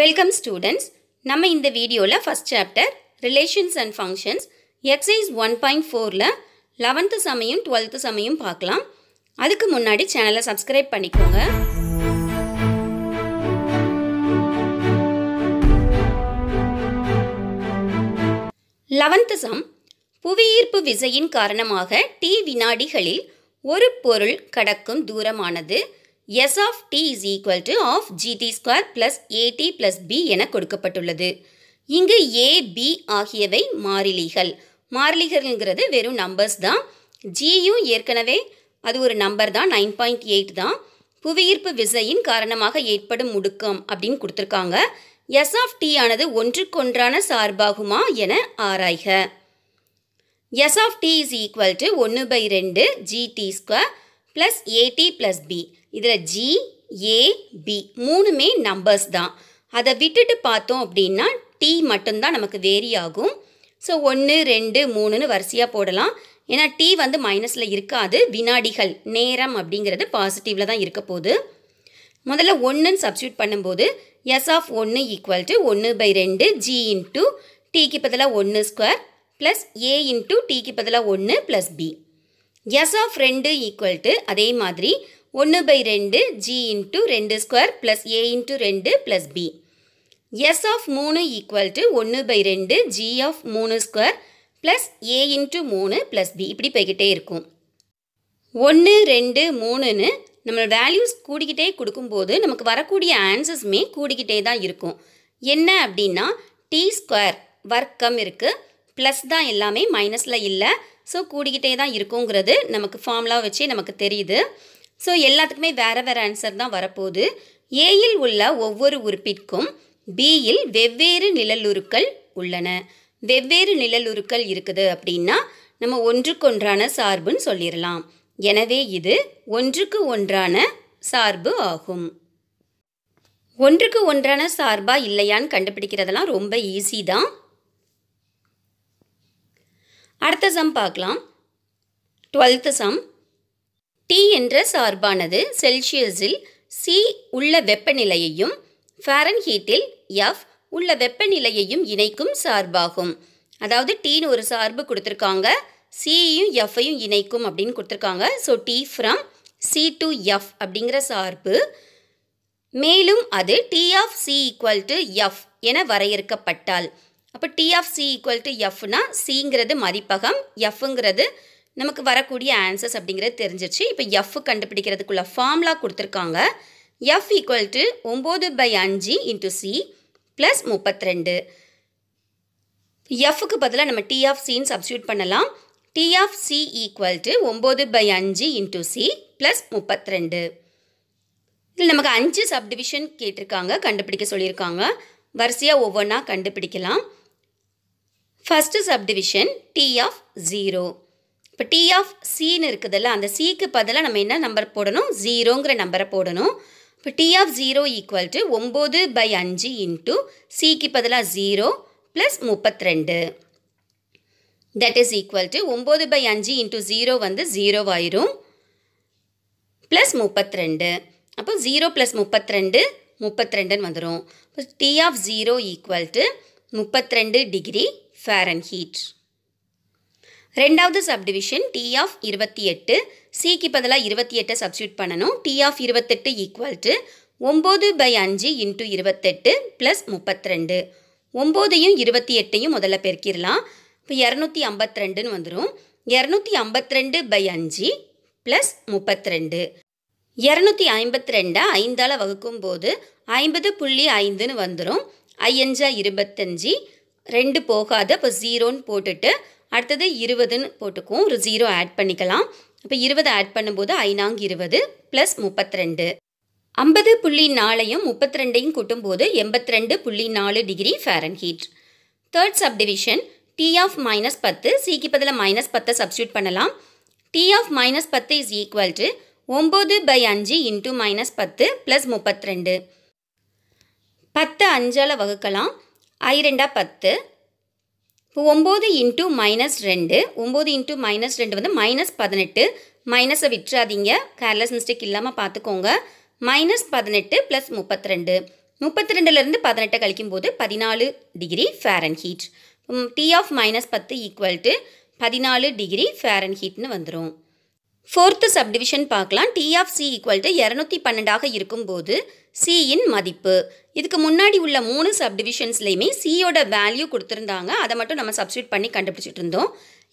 Welcome students நம்ம இந்த வீடியோவில் first chapter relations and functions exercise one point ஃபோரில் லெவன்த்து சமையும் டுவெல்த்து சமையும் பார்க்கலாம் அதுக்கு முன்னாடி சேனலை சப்ஸ்கிரைப் பண்ணிக்கோங்க லெவன்த்து சம் புவியீர்ப்பு விசையின் காரணமாக டி வினாடிகளில் ஒரு பொருள் கடக்கும் தூரமானது S of T is equal to half GT square plus AT plus B என கொடுக்கப்பட்டுள்ளது இங்கு ஏ பி ஆகியவை மாறிலிகள் மாறிலிகள்ங்கிறது வெறும் நம்பர்ஸ் தான் ஜியும் ஏற்கனவே அது ஒரு நம்பர் தான் நைன் பாயிண்ட் எயிட் தான் புவியீர்ப்பு விசையின் காரணமாக ஏற்படும் முடுக்கம் அப்படின்னு கொடுத்துருக்காங்க எஸ் ஆஃப் டி ஆனது ஒன்றுக்கொன்றான சார்பாகுமா என ஆராய்க S of T is equal to ஒன்று பை ரெண்டு GT square plus AT plus B இதில் ஜி ஏ பி மூணுமே நம்பர்ஸ் தான் அதை விட்டுட்டு பார்த்தோம் அப்படின்னா டி மட்டும்தான் நமக்கு வேரி ஆகும் ஸோ ஒன்று ரெண்டு மூணுன்னு வரிசையாக போடலாம் ஏன்னா டி வந்து மைனஸில் இருக்காது வினாடிகள் நேரம் அப்படிங்கிறது பாசிட்டிவில் தான் இருக்க போகுது முதல்ல ஒன்றுன்னு சப்ஸ்டியூட் பண்ணும்போது எஸ் ஆஃப் ஒன்று ஈக்குவல் டு ஒன்று பை ரெண்டு ஜி இன்ட்டு டிக்கு பதிலாக ஒன்று ஸ்கொயர் ப்ளஸ் ஏ இன்ட்டு டிக்கு பதிலாக ஒன்று ப்ளஸ் பி எஸ் ஆஃப் ரெண்டு ஈக்குவல் டு அதே மாதிரி ஒன்று பை ரெண்டு ஜி இன்ட்டு ரெண்டு ஸ்கொயர் ப்ளஸ் ஏ இன்ட்டு ரெண்டு ப்ளஸ் பி எஸ் ஆஃப் மூணு ஈக்குவல் டு ஒன்று பை ரெண்டு ஜி ஆஃப் மூணு ஸ்கொயர் ப்ளஸ் ஏ இன்ட்டு மூணு ப்ளஸ் பி இப்படி போய்கிட்டே இருக்கும் ஒன்று ரெண்டு மூணுன்னு நம்மளோட வேல்யூஸ் கூடிக்கிட்டே கொடுக்கும்போது நமக்கு வரக்கூடிய ஆன்சர்ஸுமே கூடிக்கிட்டே தான் இருக்கும் என்ன அப்படின்னா டி ஸ்கொயர் வர்க்கம் இருக்குது ப்ளஸ் தான் எல்லாமே மைனஸில் இல்லை ஸோ கூடிக்கிட்டே தான் இருக்குங்கிறது நமக்கு ஃபார்முலா வச்சே நமக்கு தெரியுது ஸோ எல்லாத்துக்குமே வேறு வேறு ஆன்சர் தான் வரப்போகுது ஏயில் உள்ள ஒவ்வொரு உறுப்பிற்கும் பியில் வெவ்வேறு நிழலுருக்கள் உள்ளன வெவ்வேறு நிழலுருக்கள் இருக்குது அப்படின்னா நம்ம ஒன்றுக்கொன்றான சார்புன்னு சொல்லிடலாம் எனவே இது ஒன்றுக்கு ஒன்றான சார்பு ஆகும் ஒன்றுக்கு ஒன்றான சார்பா இல்லையான்னு கண்டுபிடிக்கிறதெல்லாம் ரொம்ப ஈஸி தான் அடுத்த சம் பார்க்கலாம் டுவெல்த்து சம் என்ற சார்பானது செல்சியஸில் சி உள்ள வெப்பநிலையையும் ஃபாரன்ஹீட்டில் எஃப் உள்ள வெப்பநிலையையும் இணைக்கும் சார்பாகும் அதாவது டீன்னு ஒரு சார்பு கொடுத்துருக்காங்க சியையும் எஃப்ஐயும் இணைக்கும் அப்படின்னு கொடுத்துருக்காங்க so T from C to F அப்படிங்கிற சார்பு மேலும் அது T of C equal to F என வரையறுக்கப்பட்டால் அப்போ T of C equal to எஃப்னா சிங்கிறது மதிப்பகம் எஃப்ங்கிறது நமக்கு வரக்கூடிய ஆன்சர்ஸ் அப்படிங்கிறது தெரிஞ்சிச்சு இப்போ எஃப் கண்டுபிடிக்கிறதுக்குள்ள ஃபார்ம்லா கொடுத்துருக்காங்க எஃப் ஈக்குவல் டு ஒம்பது பை அஞ்சு இன்ட்டு சி ப்ளஸ் ரெண்டு எஃப்க்கு பதிலாக நம்ம டி ஆஃப் சின்னு சப்ஸ்டியூட் பண்ணலாம் T of C equal to ஒம்பது பை அஞ்சு இன்ட்டு சி ப்ளஸ் ரெண்டு இதில் நமக்கு அஞ்சு சப்டிவிஷன் கேட்டிருக்காங்க கண்டுபிடிக்க சொல்லியிருக்காங்க வரிசையாக ஒவ்வொன்றா கண்டுபிடிக்கலாம் first subdivision T of zero இப்போ டி ஆஃப் சின்னு இருக்குதுல்ல அந்த சிக்கு பதிலாக நம்ம என்ன நம்பர் போடணும் ஜீரோங்கிற நம்பரை போடணும் இப்போ T of zero equal to ஒம்பது பை அஞ்சு இன்ட்டு சிக்கு பதிலாக ஜீரோ ப்ளஸ் முப்பத்ரெண்டு தட் இஸ் ஈக்குவல் டு ஒம்பது பை அஞ்சு இன்ட்டு ஜீரோ வந்து ஜீரோ ஆயிரும் ப்ளஸ் முப்பத்ரெண்டு அப்போ ஜீரோ ப்ளஸ் முப்பத்ரெண்டு முப்பத்ரெண்டுன்னு வந்துடும் T of zero equal to முப்பத்திரெண்டு டிகிரி ஃபேரன் ஹீட் ரெண்டாவது சப்டிவிஷன் டி ஆஃப் இருபத்தி எட்டு சிக்கு பதிலாக இருபத்தி எட்டை சப்ஸ்டியூட் பண்ணணும் டி ஆஃப் இருபத்தெட்டு ஈக்குவல் டு ஒம்பது பை அஞ்சு இன்ட்டு இருபத்தெட்டு ப்ளஸ் முப்பத்திரெண்டு ஒம்போதையும் இருபத்தி எட்டையும் முதல்ல பெருக்கிடலாம் இப்போ இரநூத்தி ஐம்பத்திரெண்டுன்னு வந்துடும் இரநூத்தி ஐம்பத்திரெண்டு பை அஞ்சு ப்ளஸ் முப்பத்திரெண்டு இரநூத்தி ஐம்பத்தி ரெண்டை ஐந்தால் வகுக்கும் போது ஐம்பது புள்ளி ஐந்துன்னு வந்துடும் ஐயஞ்சா இருபத்தஞ்சி ரெண்டு போகாத இப்போ ஜீரோன்னு போட்டுட்டு அடுத்தது இருபதுன்னு போட்டுக்குவோம் ஒரு ஜீரோ ஆட் பண்ணிக்கலாம் இப்போ இருபது ஆட் பண்ணும்போது ஐநாங்கு இருபது ப்ளஸ் முப்பத்திரெண்டு ஐம்பது புள்ளி நாலையும் முப்பத்தி ரெண்டையும் கூட்டும்போது எண்பத்தி ரெண்டு புள்ளி நாலு degree Fahrenheit third subdivision T of minus பத்து சிக்கு பதில் மைனஸ் பத்தை சப்ஸ்டியூட் பண்ணலாம் டி ஆஃப் மைனஸ் பத்து இஸ் ஈக்குவல் டு ஒம்பது பை அஞ்சு இன்ட்டு மைனஸ் பத்து ப்ளஸ் முப்பத்தி ரெண்டு பத்து அஞ்சால் வகுக்கலாம் ஐ ரெண்டா பத்து இப்போ ஒம்பது இன்ட்டு மைனஸ் ரெண்டு ஒம்பது இன்ட்டு மைனஸ் ரெண்டு வந்து மைனஸ் பதினெட்டு மைனஸை விட்டுறாதீங்க கேர்லெஸ் மிஸ்டேக் இல்லாமல் பார்த்துக்கோங்க மைனஸ் பதினெட்டு ப்ளஸ் முப்பத்தி ரெண்டு முப்பத்தி ரெண்டுலேருந்து பதினெட்டை கழிக்கும் போது பதினாலு degree Fahrenheit T of minus பத்து ஈக்குவல் டு பதினாலு டிகிரி ஃபேரன் ஹீட்னு வந்துடும் ஃபோர்த்து சப்டிவிஷன் பார்க்கலாம் T of C equal to இரநூத்தி பன்னெண்டாக இருக்கும்போது சியின் மதிப்பு இதுக்கு முன்னாடி உள்ள மூணு சப்டிவிஷன்ஸ்லேயுமே சியோட வேல்யூ கொடுத்துருந்தாங்க அதை மட்டும் நம்ம சப்ஸ்டியூட் பண்ணி கண்டுபிடிச்சிட்டு இருந்தோம்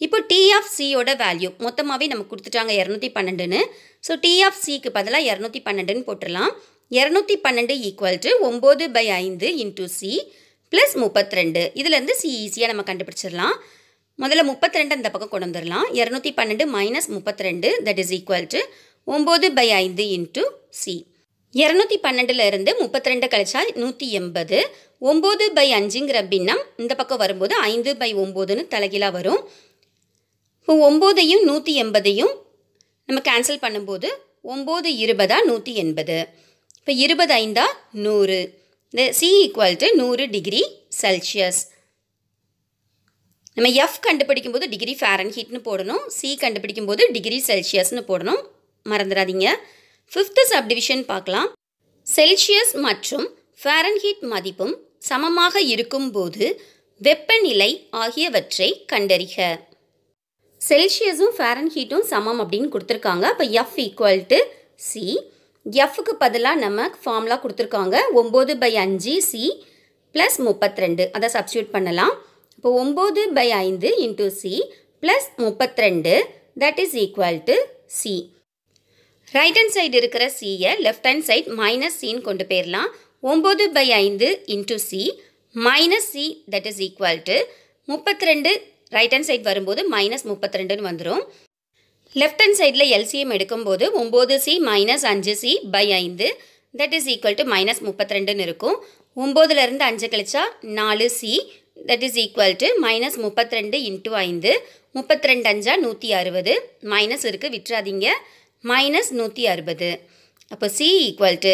இப்போ டி ஆஃப் சியோட வேல்யூ மொத்தமாகவே நமக்கு கொடுத்துட்டாங்க இரநூத்தி பன்னெண்டுன்னு ஸோ டி ஆஃப் சிக்கு பதிலாக இரநூத்தி பன்னெண்டுன்னு போட்டுடலாம் இரநூத்தி பன்னெண்டு ஈக்குவல் டு ஒம்பது பை ஐந்து இன்டூ சி ப்ளஸ் முப்பத்திரெண்டு இதுலேருந்து சி ஈஸியாக நம்ம கண்டுபிடிச்சிடலாம் முதல்ல முப்பத்தி ரெண்டு அந்த பக்கம் கொண்டு வந்துடலாம் இரநூத்தி பன்னெண்டு மைனஸ் முப்பத்தி ரெண்டு தட் இஸ் ஈக்குவல் டு ஒம்பது பை ஐந்து இன்ட்டு சி இரநூத்தி பன்னெண்டுலேருந்து முப்பத்தி ரெண்டு கழிச்சா நூற்றி எண்பது ஒம்பது பை அஞ்சுங்கிற பின்னம் இந்த பக்கம் வரும்போது ஐந்து பை ஒம்போதுன்னு தலைகீழாக வரும் இப்போ ஒம்போதையும் நூற்றி எண்பதையும் நம்ம கேன்சல் பண்ணும்போது ஒம்பது இருபதா நூற்றி எண்பது இப்போ இருபது ஐந்தா நூறு இந்த சி ஈக்குவல் டு நூறு டிகிரி செல்சியஸ் நம்ம எஃப் கண்டுபிடிக்கும் போது டிகிரி ஃபேரன்ஹீட்னு போடணும் சி கண்டுபிடிக்கும் போது டிகிரி செல்சியஸ்னு போடணும் மறந்துடாதீங்க ஃபிஃப்த்து சப்டிவிஷன் பார்க்கலாம் செல்சியஸ் மற்றும் ஃபேரன்ஹீட் மதிப்பும் சமமாக இருக்கும்போது வெப்பநிலை ஆகியவற்றை கண்டறிக செல்சியஸும் ஃபேரன்ஹீட்டும் சமம் அப்படின்னு கொடுத்துருக்காங்க அப்போ எஃப் ஈக்குவல் டு சி எஃப்க்கு பதிலாக நம்ம ஃபார்முலா கொடுத்துருக்காங்க ஒம்பது பை அஞ்சு சி ப்ளஸ் முப்பத்தி ரெண்டு அதை சப்ஸ்டியூட் பண்ணலாம் இப்போ ஒம்பது பை ஐந்து இன்டூ சி ப்ளஸ் முப்பத்திரெண்டு that is equal to c right hand side இருக்கிற சியை லெஃப்ட் ஹேண்ட் சைட் மைனஸ் சின்னு கொண்டு போயிடலாம் ஒம்பது பை ஐந்து into c minus c that is equal to முப்பத்தி ரெண்டு ரைட் ஹேண்ட் சைட் வரும்போது மைனஸ் முப்பத்தி ரெண்டுன்னு வந்துடும் லெஃப்ட் ஹேண்ட் சைடில் எல்சிஎம் எடுக்கும்போது ஒம்பது சி மைனஸ் அஞ்சு சி பை ஐந்து that is equal to minus முப்பத்தி ரெண்டுன்னு இருக்கும் ஒம்போதுலேருந்து அஞ்சு கழிச்சா நாலு C that is equal to minus முப்பத்திரெண்டு இன்ட்டு ஐந்து முப்பத்திரெண்டு அஞ்சா நூற்றி அறுபது மைனஸ் இருக்குது விட்டுறாதீங்க மைனஸ் நூற்றி அறுபது அப்போ சி ஈக்குவல் டு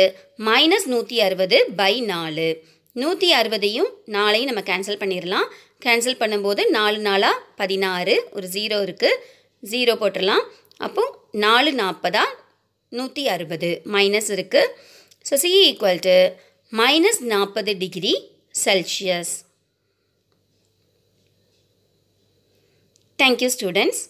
மைனஸ் நூற்றி அறுபது பை நாலு நூற்றி அறுபதையும் நாளையும் நம்ம கேன்சல் பண்ணிடலாம் கேன்சல் பண்ணும்போது நாலு நாளாக பதினாறு ஒரு ஜீரோ இருக்குது ஜீரோ போட்டுடலாம் அப்போ நாலு நாற்பதா நூற்றி அறுபது மைனஸ் இருக்குது so c equal to minus நாற்பது degree Celsius Thank you students.